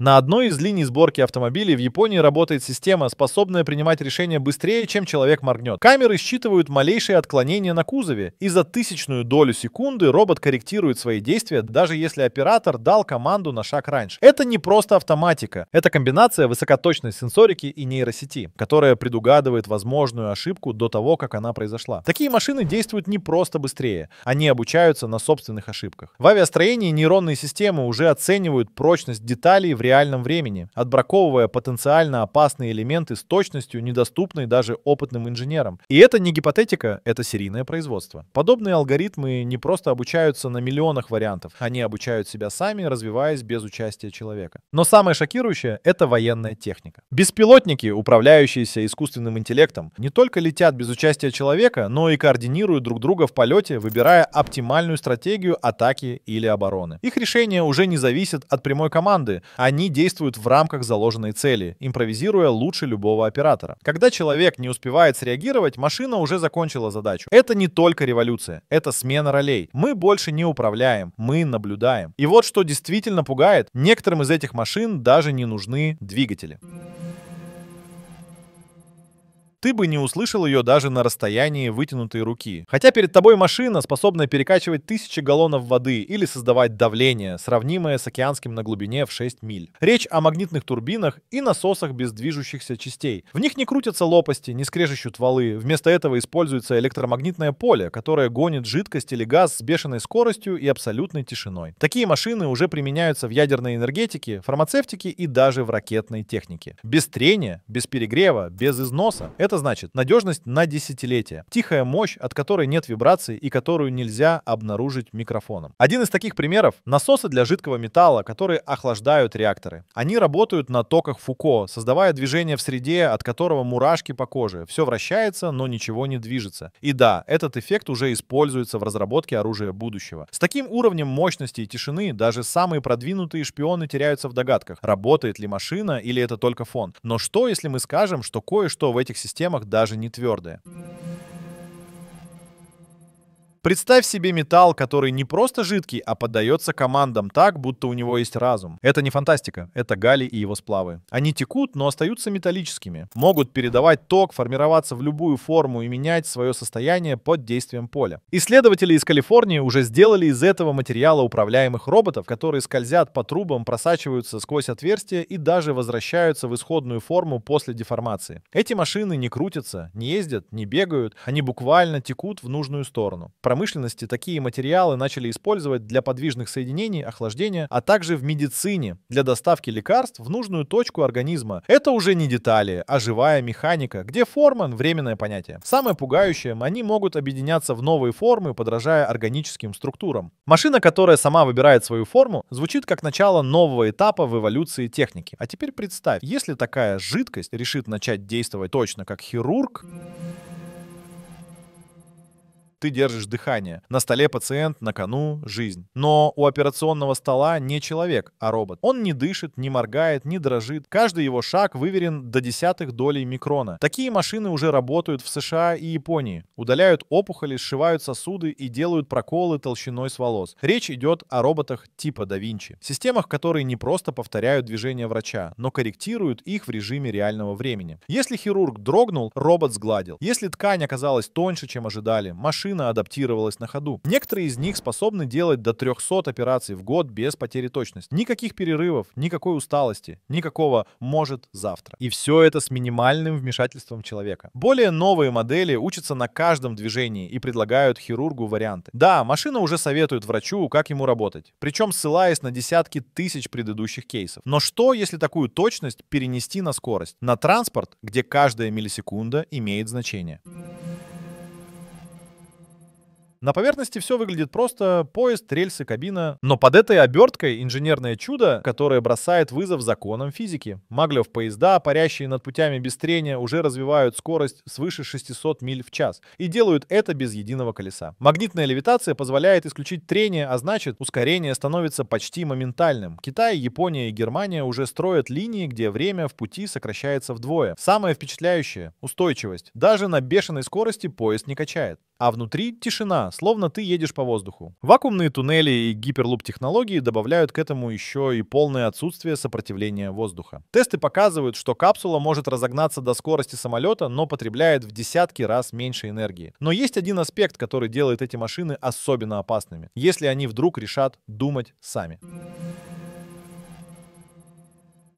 На одной из линий сборки автомобилей в Японии работает система, способная принимать решения быстрее, чем человек моргнет. Камеры считывают малейшие отклонения на кузове, и за тысячную долю секунды робот корректирует свои действия, даже если оператор дал команду на шаг раньше. Это не просто автоматика, это комбинация высокоточной сенсорики и нейросети, которая предугадывает возможную ошибку до того, как она произошла. Такие машины действуют не просто быстрее, они обучаются на собственных ошибках. В авиастроении нейронные системы уже оценивают прочность деталей в реальности реальном времени, отбраковывая потенциально опасные элементы с точностью, недоступной даже опытным инженерам. И это не гипотетика, это серийное производство. Подобные алгоритмы не просто обучаются на миллионах вариантов, они обучают себя сами, развиваясь без участия человека. Но самое шокирующее — это военная техника. Беспилотники, управляющиеся искусственным интеллектом, не только летят без участия человека, но и координируют друг друга в полете, выбирая оптимальную стратегию атаки или обороны. Их решения уже не зависят от прямой команды, они они действуют в рамках заложенной цели, импровизируя лучше любого оператора. Когда человек не успевает среагировать, машина уже закончила задачу. Это не только революция, это смена ролей. Мы больше не управляем, мы наблюдаем. И вот что действительно пугает, некоторым из этих машин даже не нужны двигатели ты бы не услышал ее даже на расстоянии вытянутой руки. Хотя перед тобой машина, способная перекачивать тысячи галлонов воды или создавать давление, сравнимое с океанским на глубине в 6 миль. Речь о магнитных турбинах и насосах без движущихся частей. В них не крутятся лопасти, не скрежещут валы. Вместо этого используется электромагнитное поле, которое гонит жидкость или газ с бешеной скоростью и абсолютной тишиной. Такие машины уже применяются в ядерной энергетике, фармацевтике и даже в ракетной технике. Без трения, без перегрева, без износа. Это это значит надежность на десятилетия. Тихая мощь, от которой нет вибраций и которую нельзя обнаружить микрофоном. Один из таких примеров — насосы для жидкого металла, которые охлаждают реакторы. Они работают на токах Фуко, создавая движение в среде, от которого мурашки по коже. Все вращается, но ничего не движется. И да, этот эффект уже используется в разработке оружия будущего. С таким уровнем мощности и тишины даже самые продвинутые шпионы теряются в догадках, работает ли машина или это только фон. Но что, если мы скажем, что кое-что в этих системах системах даже не твердые. Представь себе металл, который не просто жидкий, а поддается командам так, будто у него есть разум. Это не фантастика, это Гали и его сплавы. Они текут, но остаются металлическими. Могут передавать ток, формироваться в любую форму и менять свое состояние под действием поля. Исследователи из Калифорнии уже сделали из этого материала управляемых роботов, которые скользят по трубам, просачиваются сквозь отверстия и даже возвращаются в исходную форму после деформации. Эти машины не крутятся, не ездят, не бегают, они буквально текут в нужную сторону промышленности такие материалы начали использовать для подвижных соединений, охлаждения, а также в медицине для доставки лекарств в нужную точку организма. Это уже не детали, а живая механика, где форма — временное понятие. Самое пугающее, они могут объединяться в новые формы, подражая органическим структурам. Машина, которая сама выбирает свою форму, звучит как начало нового этапа в эволюции техники. А теперь представь, если такая жидкость решит начать действовать точно как хирург ты держишь дыхание. На столе пациент, на кону жизнь. Но у операционного стола не человек, а робот. Он не дышит, не моргает, не дрожит. Каждый его шаг выверен до десятых долей микрона. Такие машины уже работают в США и Японии. Удаляют опухоли, сшивают сосуды и делают проколы толщиной с волос. Речь идет о роботах типа да Винчи. Системах, которые не просто повторяют движения врача, но корректируют их в режиме реального времени. Если хирург дрогнул, робот сгладил. Если ткань оказалась тоньше, чем ожидали, машина машина адаптировалась на ходу. Некоторые из них способны делать до 300 операций в год без потери точности. Никаких перерывов, никакой усталости, никакого «может завтра». И все это с минимальным вмешательством человека. Более новые модели учатся на каждом движении и предлагают хирургу варианты. Да, машина уже советует врачу, как ему работать, причем ссылаясь на десятки тысяч предыдущих кейсов. Но что, если такую точность перенести на скорость? На транспорт, где каждая миллисекунда имеет значение. На поверхности все выглядит просто, поезд, рельсы, кабина. Но под этой оберткой инженерное чудо, которое бросает вызов законам физики. Маглев поезда, парящие над путями без трения, уже развивают скорость свыше 600 миль в час. И делают это без единого колеса. Магнитная левитация позволяет исключить трение, а значит ускорение становится почти моментальным. Китай, Япония и Германия уже строят линии, где время в пути сокращается вдвое. Самое впечатляющее – устойчивость. Даже на бешеной скорости поезд не качает а внутри тишина, словно ты едешь по воздуху. Вакуумные туннели и гиперлуп-технологии добавляют к этому еще и полное отсутствие сопротивления воздуха. Тесты показывают, что капсула может разогнаться до скорости самолета, но потребляет в десятки раз меньше энергии. Но есть один аспект, который делает эти машины особенно опасными, если они вдруг решат думать сами.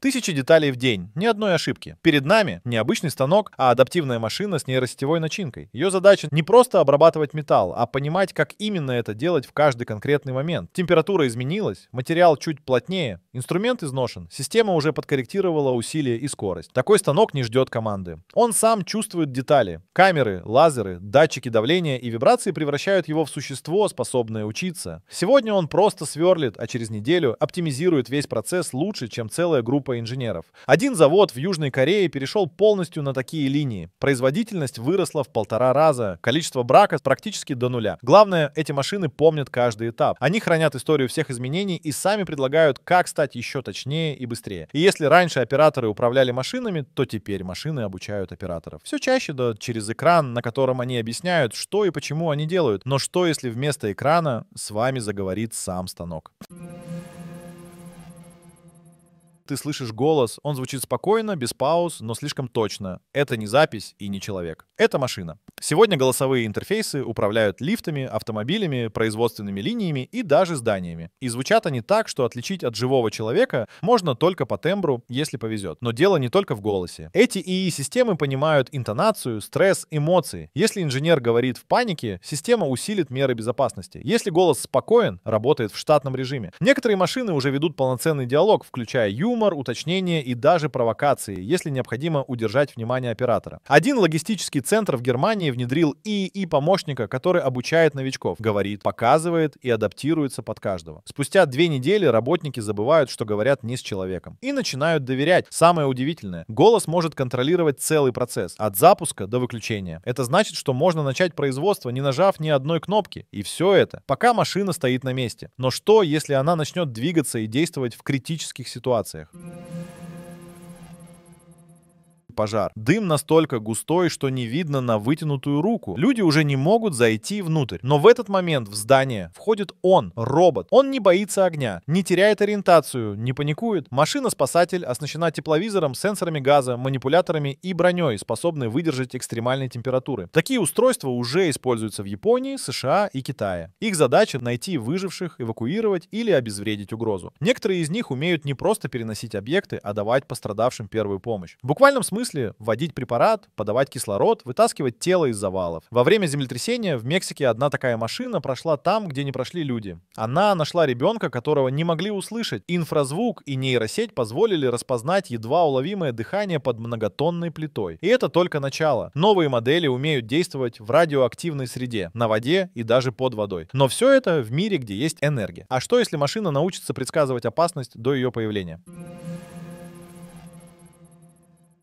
Тысячи деталей в день, ни одной ошибки. Перед нами не обычный станок, а адаптивная машина с нейросетевой начинкой. Ее задача не просто обрабатывать металл, а понимать, как именно это делать в каждый конкретный момент. Температура изменилась, материал чуть плотнее, инструмент изношен, система уже подкорректировала усилия и скорость. Такой станок не ждет команды. Он сам чувствует детали. Камеры, лазеры, датчики давления и вибрации превращают его в существо, способное учиться. Сегодня он просто сверлит, а через неделю оптимизирует весь процесс лучше, чем целая группа группа инженеров. Один завод в Южной Корее перешел полностью на такие линии. Производительность выросла в полтора раза, количество брака практически до нуля. Главное, эти машины помнят каждый этап. Они хранят историю всех изменений и сами предлагают, как стать еще точнее и быстрее. И если раньше операторы управляли машинами, то теперь машины обучают операторов. Все чаще, да, через экран, на котором они объясняют, что и почему они делают. Но что, если вместо экрана с вами заговорит сам станок? Thank you ты слышишь голос, он звучит спокойно, без пауз, но слишком точно. Это не запись и не человек. Это машина. Сегодня голосовые интерфейсы управляют лифтами, автомобилями, производственными линиями и даже зданиями. И звучат они так, что отличить от живого человека можно только по тембру, если повезет. Но дело не только в голосе. Эти ИИ-системы понимают интонацию, стресс, эмоции. Если инженер говорит в панике, система усилит меры безопасности. Если голос спокоен, работает в штатном режиме. Некоторые машины уже ведут полноценный диалог, включая юмор юмор, уточнения и даже провокации, если необходимо удержать внимание оператора. Один логистический центр в Германии внедрил ИИ помощника, который обучает новичков, говорит, показывает и адаптируется под каждого. Спустя две недели работники забывают, что говорят не с человеком, и начинают доверять. Самое удивительное, голос может контролировать целый процесс, от запуска до выключения. Это значит, что можно начать производство, не нажав ни одной кнопки, и все это, пока машина стоит на месте. Но что, если она начнет двигаться и действовать в критических ситуациях? Yeah. пожар. Дым настолько густой, что не видно на вытянутую руку. Люди уже не могут зайти внутрь. Но в этот момент в здание входит он, робот. Он не боится огня, не теряет ориентацию, не паникует. Машина-спасатель оснащена тепловизором, сенсорами газа, манипуляторами и броней, способной выдержать экстремальные температуры. Такие устройства уже используются в Японии, США и Китае. Их задача найти выживших, эвакуировать или обезвредить угрозу. Некоторые из них умеют не просто переносить объекты, а давать пострадавшим первую помощь. В буквальном смысле смысле вводить препарат, подавать кислород, вытаскивать тело из завалов. Во время землетрясения в Мексике одна такая машина прошла там, где не прошли люди. Она нашла ребенка, которого не могли услышать. Инфразвук и нейросеть позволили распознать едва уловимое дыхание под многотонной плитой. И это только начало. Новые модели умеют действовать в радиоактивной среде, на воде и даже под водой. Но все это в мире, где есть энергия. А что если машина научится предсказывать опасность до ее появления?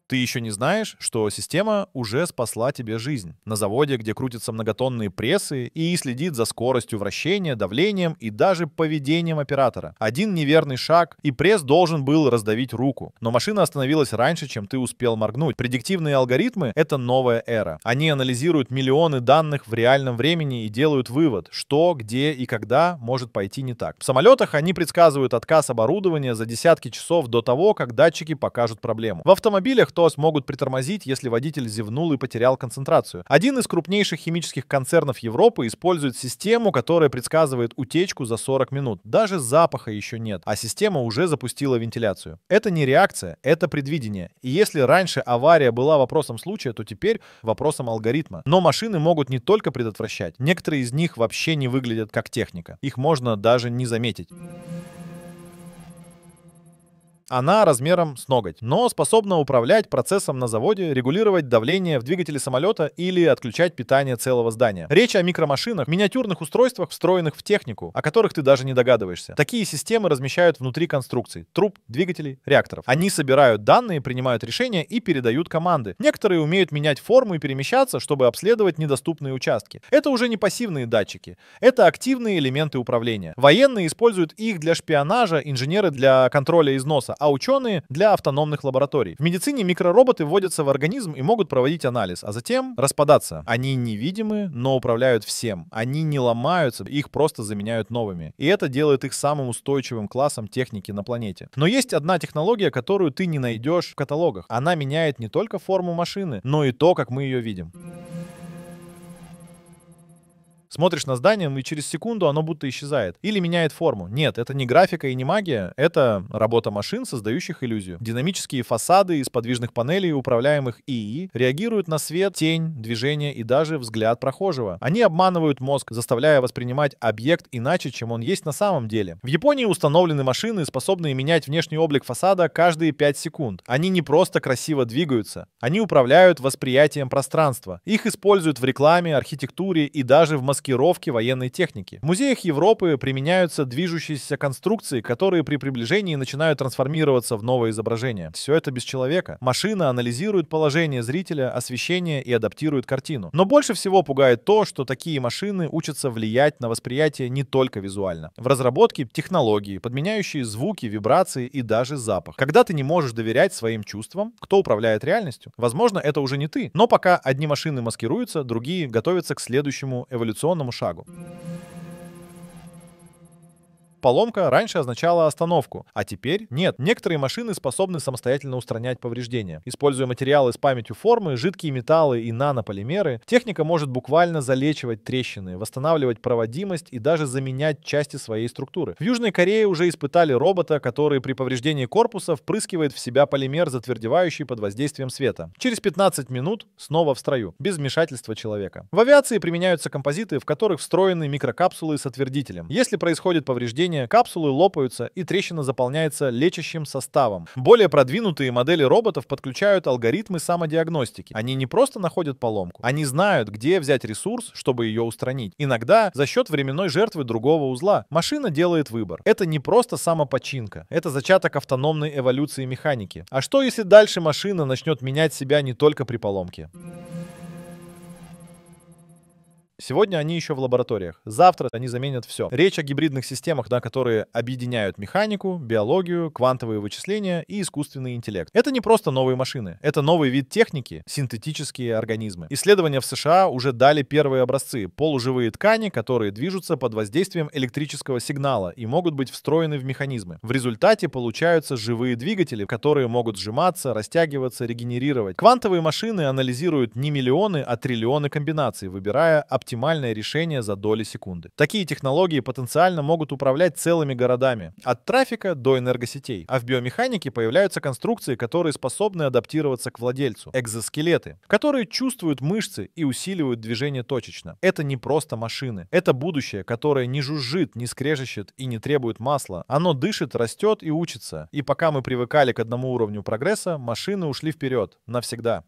ты еще не знаешь, что система уже спасла тебе жизнь. На заводе, где крутятся многотонные прессы и следит за скоростью вращения, давлением и даже поведением оператора. Один неверный шаг, и пресс должен был раздавить руку. Но машина остановилась раньше, чем ты успел моргнуть. Предиктивные алгоритмы — это новая эра. Они анализируют миллионы данных в реальном времени и делают вывод, что, где и когда может пойти не так. В самолетах они предсказывают отказ оборудования за десятки часов до того, как датчики покажут проблему. В автомобилях то АЗОС могут притормозить, если водитель зевнул и потерял концентрацию. Один из крупнейших химических концернов Европы использует систему, которая предсказывает утечку за 40 минут. Даже запаха еще нет, а система уже запустила вентиляцию. Это не реакция, это предвидение. И если раньше авария была вопросом случая, то теперь вопросом алгоритма. Но машины могут не только предотвращать, некоторые из них вообще не выглядят как техника. Их можно даже не заметить. Она размером с ноготь, но способна управлять процессом на заводе, регулировать давление в двигателе самолета или отключать питание целого здания. Речь о микромашинах, миниатюрных устройствах, встроенных в технику, о которых ты даже не догадываешься. Такие системы размещают внутри конструкций, труб, двигателей, реакторов. Они собирают данные, принимают решения и передают команды. Некоторые умеют менять форму и перемещаться, чтобы обследовать недоступные участки. Это уже не пассивные датчики, это активные элементы управления. Военные используют их для шпионажа, инженеры для контроля износа, а ученые для автономных лабораторий. В медицине микророботы вводятся в организм и могут проводить анализ, а затем распадаться. Они невидимы, но управляют всем. Они не ломаются, их просто заменяют новыми. И это делает их самым устойчивым классом техники на планете. Но есть одна технология, которую ты не найдешь в каталогах. Она меняет не только форму машины, но и то, как мы ее видим. Смотришь на здание, ну, и через секунду оно будто исчезает. Или меняет форму. Нет, это не графика и не магия, это работа машин, создающих иллюзию. Динамические фасады из подвижных панелей, управляемых ИИ, реагируют на свет, тень, движение и даже взгляд прохожего. Они обманывают мозг, заставляя воспринимать объект иначе, чем он есть на самом деле. В Японии установлены машины, способные менять внешний облик фасада каждые 5 секунд. Они не просто красиво двигаются, они управляют восприятием пространства. Их используют в рекламе, архитектуре и даже в маскировке маскировки военной техники. В музеях Европы применяются движущиеся конструкции, которые при приближении начинают трансформироваться в новое изображение. Все это без человека. Машина анализирует положение зрителя, освещение и адаптирует картину. Но больше всего пугает то, что такие машины учатся влиять на восприятие не только визуально. В разработке технологии, подменяющие звуки, вибрации и даже запах. Когда ты не можешь доверять своим чувствам, кто управляет реальностью? Возможно, это уже не ты. Но пока одни машины маскируются, другие готовятся к следующему эволюционному законному шагу. поломка раньше означала остановку, а теперь нет. Некоторые машины способны самостоятельно устранять повреждения. Используя материалы с памятью формы, жидкие металлы и нанополимеры, техника может буквально залечивать трещины, восстанавливать проводимость и даже заменять части своей структуры. В Южной Корее уже испытали робота, который при повреждении корпуса впрыскивает в себя полимер, затвердевающий под воздействием света. Через 15 минут снова в строю, без вмешательства человека. В авиации применяются композиты, в которых встроены микрокапсулы с отвердителем. Если происходит повреждение давления, капсулы лопаются и трещина заполняется лечащим составом. Более продвинутые модели роботов подключают алгоритмы самодиагностики. Они не просто находят поломку, они знают, где взять ресурс, чтобы ее устранить. Иногда за счет временной жертвы другого узла машина делает выбор. Это не просто самопочинка, это зачаток автономной эволюции механики. А что если дальше машина начнет менять себя не только при поломке? Сегодня они еще в лабораториях. Завтра они заменят все. Речь о гибридных системах, да, которые объединяют механику, биологию, квантовые вычисления и искусственный интеллект. Это не просто новые машины. Это новый вид техники, синтетические организмы. Исследования в США уже дали первые образцы. Полуживые ткани, которые движутся под воздействием электрического сигнала и могут быть встроены в механизмы. В результате получаются живые двигатели, которые могут сжиматься, растягиваться, регенерировать. Квантовые машины анализируют не миллионы, а триллионы комбинаций, выбирая оптимальное решение за доли секунды. Такие технологии потенциально могут управлять целыми городами, от трафика до энергосетей. А в биомеханике появляются конструкции, которые способны адаптироваться к владельцу, экзоскелеты, которые чувствуют мышцы и усиливают движение точечно. Это не просто машины, это будущее, которое не жужжит, не скрежещет и не требует масла. Оно дышит, растет и учится. И пока мы привыкали к одному уровню прогресса, машины ушли вперед навсегда.